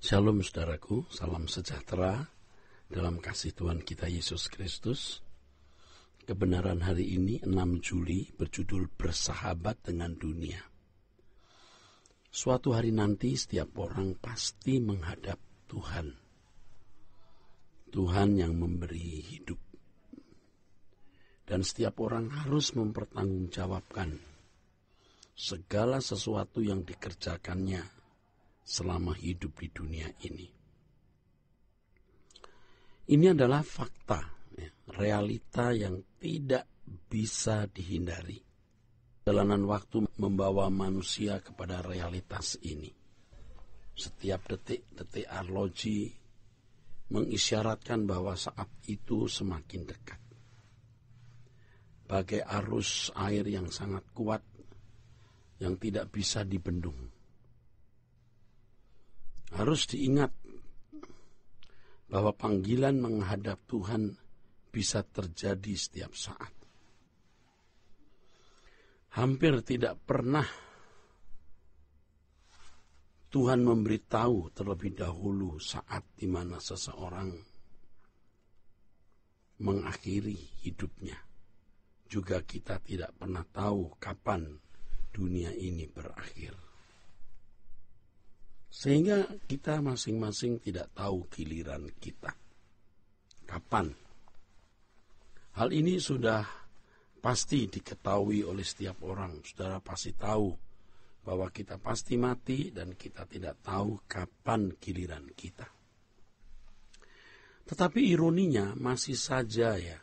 Shalom saudaraku, salam sejahtera dalam kasih Tuhan kita Yesus Kristus. Kebenaran hari ini 6 Juli berjudul Bersahabat dengan Dunia. Suatu hari nanti setiap orang pasti menghadap Tuhan. Tuhan yang memberi hidup. Dan setiap orang harus mempertanggungjawabkan segala sesuatu yang dikerjakannya selama hidup di dunia ini. Ini adalah fakta, ya, realita yang tidak bisa dihindari. Jalanan waktu membawa manusia kepada realitas ini. Setiap detik-detik arloji mengisyaratkan bahwa saat itu semakin dekat. Bagai arus air yang sangat kuat yang tidak bisa dibendung harus diingat bahwa panggilan menghadap Tuhan bisa terjadi setiap saat. Hampir tidak pernah Tuhan memberitahu terlebih dahulu saat di mana seseorang mengakhiri hidupnya. Juga kita tidak pernah tahu kapan dunia ini berakhir. Sehingga kita masing-masing tidak tahu giliran kita. Kapan? Hal ini sudah pasti diketahui oleh setiap orang. Saudara pasti tahu bahwa kita pasti mati dan kita tidak tahu kapan giliran kita. Tetapi ironinya masih saja ya,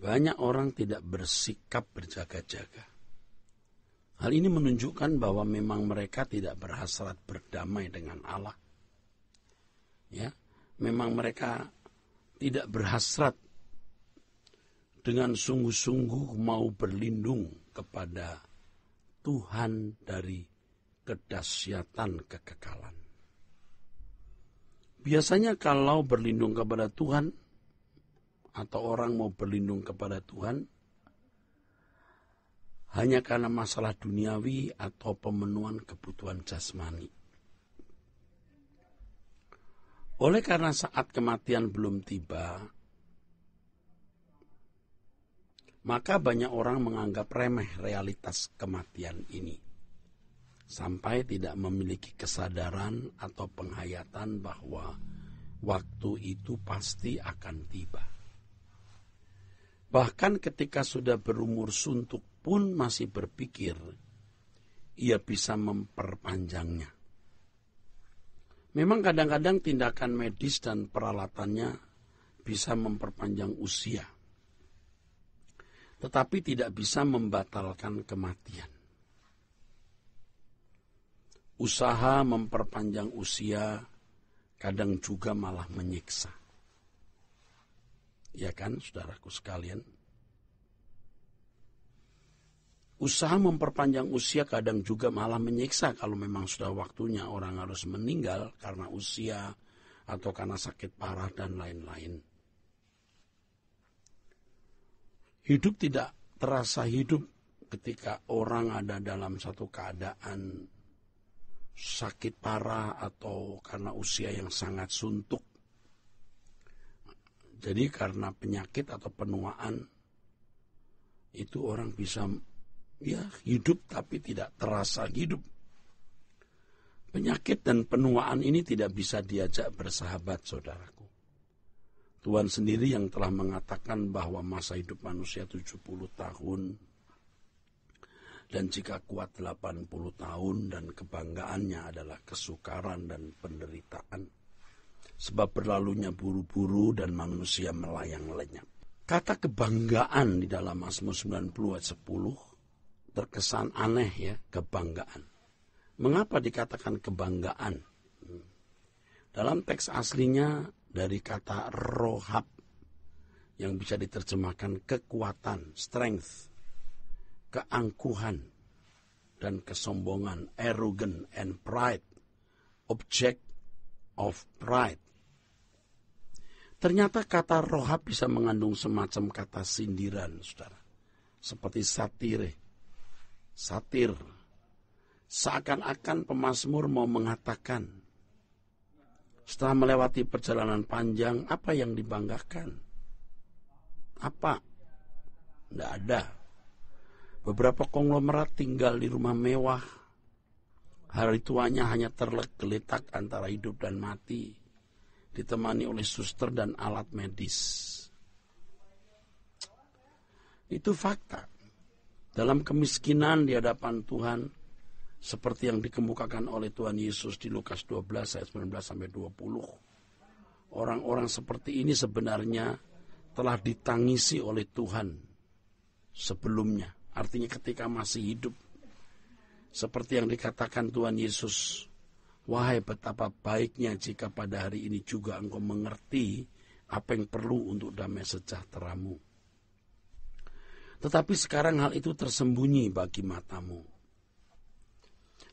banyak orang tidak bersikap berjaga-jaga Hal ini menunjukkan bahwa memang mereka tidak berhasrat berdamai dengan Allah. Ya, memang mereka tidak berhasrat dengan sungguh-sungguh mau berlindung kepada Tuhan dari kedahsyatan kekekalan. Biasanya kalau berlindung kepada Tuhan atau orang mau berlindung kepada Tuhan, hanya karena masalah duniawi atau pemenuhan kebutuhan jasmani. Oleh karena saat kematian belum tiba, maka banyak orang menganggap remeh realitas kematian ini, sampai tidak memiliki kesadaran atau penghayatan bahwa waktu itu pasti akan tiba. Bahkan ketika sudah berumur suntuk pun masih berpikir ia bisa memperpanjangnya. Memang kadang-kadang tindakan medis dan peralatannya bisa memperpanjang usia. Tetapi tidak bisa membatalkan kematian. Usaha memperpanjang usia kadang juga malah menyiksa. Ya kan, saudaraku sekalian? usaha memperpanjang usia kadang juga malah menyiksa kalau memang sudah waktunya orang harus meninggal karena usia atau karena sakit parah dan lain-lain. Hidup tidak terasa hidup ketika orang ada dalam satu keadaan sakit parah atau karena usia yang sangat suntuk. Jadi karena penyakit atau penuaan itu orang bisa ya hidup tapi tidak terasa hidup. Penyakit dan penuaan ini tidak bisa diajak bersahabat, saudaraku. Tuhan sendiri yang telah mengatakan bahwa masa hidup manusia 70 tahun dan jika kuat 80 tahun dan kebanggaannya adalah kesukaran dan penderitaan. Sebab berlalunya buru-buru dan manusia melayang lenyap. Kata kebanggaan di dalam Mazmur 90 ayat 10 terkesan aneh ya, kebanggaan. Mengapa dikatakan kebanggaan? Hmm. Dalam teks aslinya dari kata rohab yang bisa diterjemahkan kekuatan, strength, keangkuhan, dan kesombongan, arrogant and pride, object of pride. Ternyata kata rohab bisa mengandung semacam kata sindiran, saudara. Seperti satire, satir. Seakan-akan pemazmur mau mengatakan, setelah melewati perjalanan panjang, apa yang dibanggakan? Apa? Tidak ada. Beberapa konglomerat tinggal di rumah mewah. Hari tuanya hanya tergeletak antara hidup dan mati, ditemani oleh suster dan alat medis. Itu fakta dalam kemiskinan di hadapan Tuhan seperti yang dikemukakan oleh Tuhan Yesus di Lukas 12 ayat 19 sampai 20. Orang-orang seperti ini sebenarnya telah ditangisi oleh Tuhan sebelumnya, artinya ketika masih hidup. Seperti yang dikatakan Tuhan Yesus, wahai betapa baiknya jika pada hari ini juga engkau mengerti apa yang perlu untuk damai sejahteramu tetapi sekarang hal itu tersembunyi bagi matamu.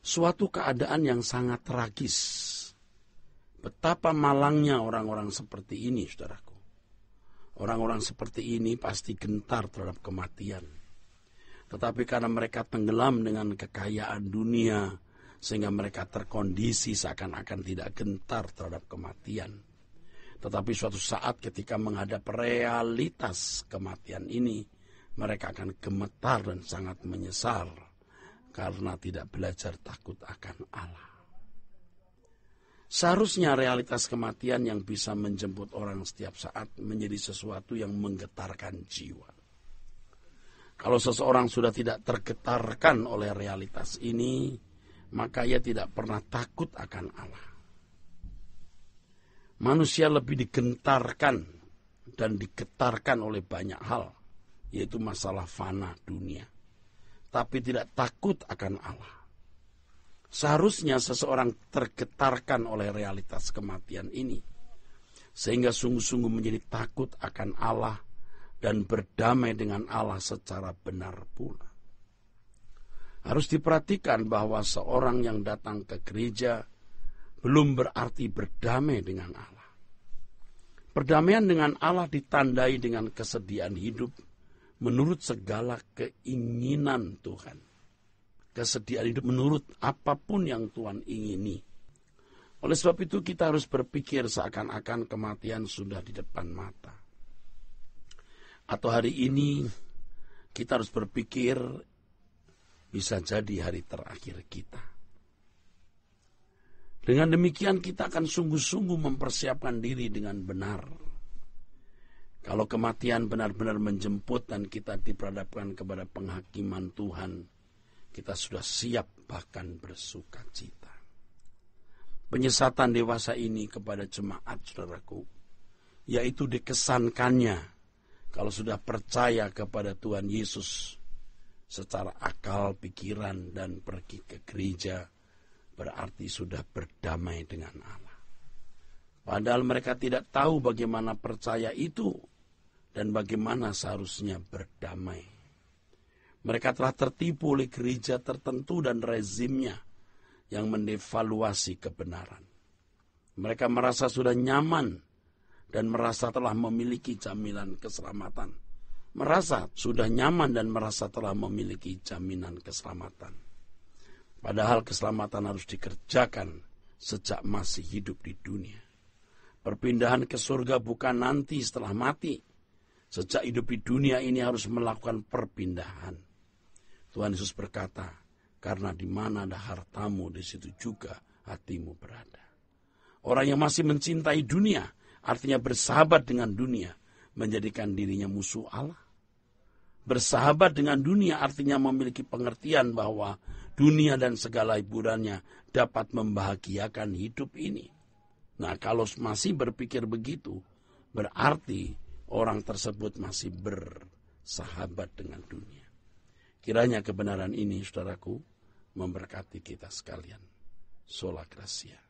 Suatu keadaan yang sangat tragis. Betapa malangnya orang-orang seperti ini, saudaraku. Orang-orang seperti ini pasti gentar terhadap kematian. Tetapi karena mereka tenggelam dengan kekayaan dunia, sehingga mereka terkondisi seakan-akan tidak gentar terhadap kematian. Tetapi suatu saat ketika menghadap realitas kematian ini, mereka akan gemetar dan sangat menyesal karena tidak belajar takut akan Allah. Seharusnya realitas kematian yang bisa menjemput orang setiap saat menjadi sesuatu yang menggetarkan jiwa. Kalau seseorang sudah tidak tergetarkan oleh realitas ini, maka ia tidak pernah takut akan Allah. Manusia lebih digentarkan dan digetarkan oleh banyak hal yaitu masalah fana dunia. Tapi tidak takut akan Allah. Seharusnya seseorang tergetarkan oleh realitas kematian ini. Sehingga sungguh-sungguh menjadi takut akan Allah dan berdamai dengan Allah secara benar pula. Harus diperhatikan bahwa seorang yang datang ke gereja belum berarti berdamai dengan Allah. Perdamaian dengan Allah ditandai dengan kesediaan hidup menurut segala keinginan Tuhan. Kesediaan hidup menurut apapun yang Tuhan ingini. Oleh sebab itu kita harus berpikir seakan-akan kematian sudah di depan mata. Atau hari ini kita harus berpikir bisa jadi hari terakhir kita. Dengan demikian kita akan sungguh-sungguh mempersiapkan diri dengan benar kalau kematian benar-benar menjemput dan kita diperhadapkan kepada penghakiman Tuhan, kita sudah siap bahkan bersuka cita. Penyesatan dewasa ini kepada jemaat saudaraku, yaitu dikesankannya kalau sudah percaya kepada Tuhan Yesus secara akal, pikiran, dan pergi ke gereja, berarti sudah berdamai dengan Allah. Padahal mereka tidak tahu bagaimana percaya itu dan bagaimana seharusnya berdamai. Mereka telah tertipu oleh gereja tertentu dan rezimnya yang mendevaluasi kebenaran. Mereka merasa sudah nyaman dan merasa telah memiliki jaminan keselamatan. Merasa sudah nyaman dan merasa telah memiliki jaminan keselamatan. Padahal keselamatan harus dikerjakan sejak masih hidup di dunia. Perpindahan ke surga bukan nanti setelah mati, Sejak hidup di dunia ini harus melakukan perpindahan. Tuhan Yesus berkata, karena di mana ada hartamu, di situ juga hatimu berada. Orang yang masih mencintai dunia, artinya bersahabat dengan dunia, menjadikan dirinya musuh Allah. Bersahabat dengan dunia artinya memiliki pengertian bahwa dunia dan segala hiburannya dapat membahagiakan hidup ini. Nah, kalau masih berpikir begitu, berarti orang tersebut masih bersahabat dengan dunia. Kiranya kebenaran ini, saudaraku, memberkati kita sekalian. Sola Gracia.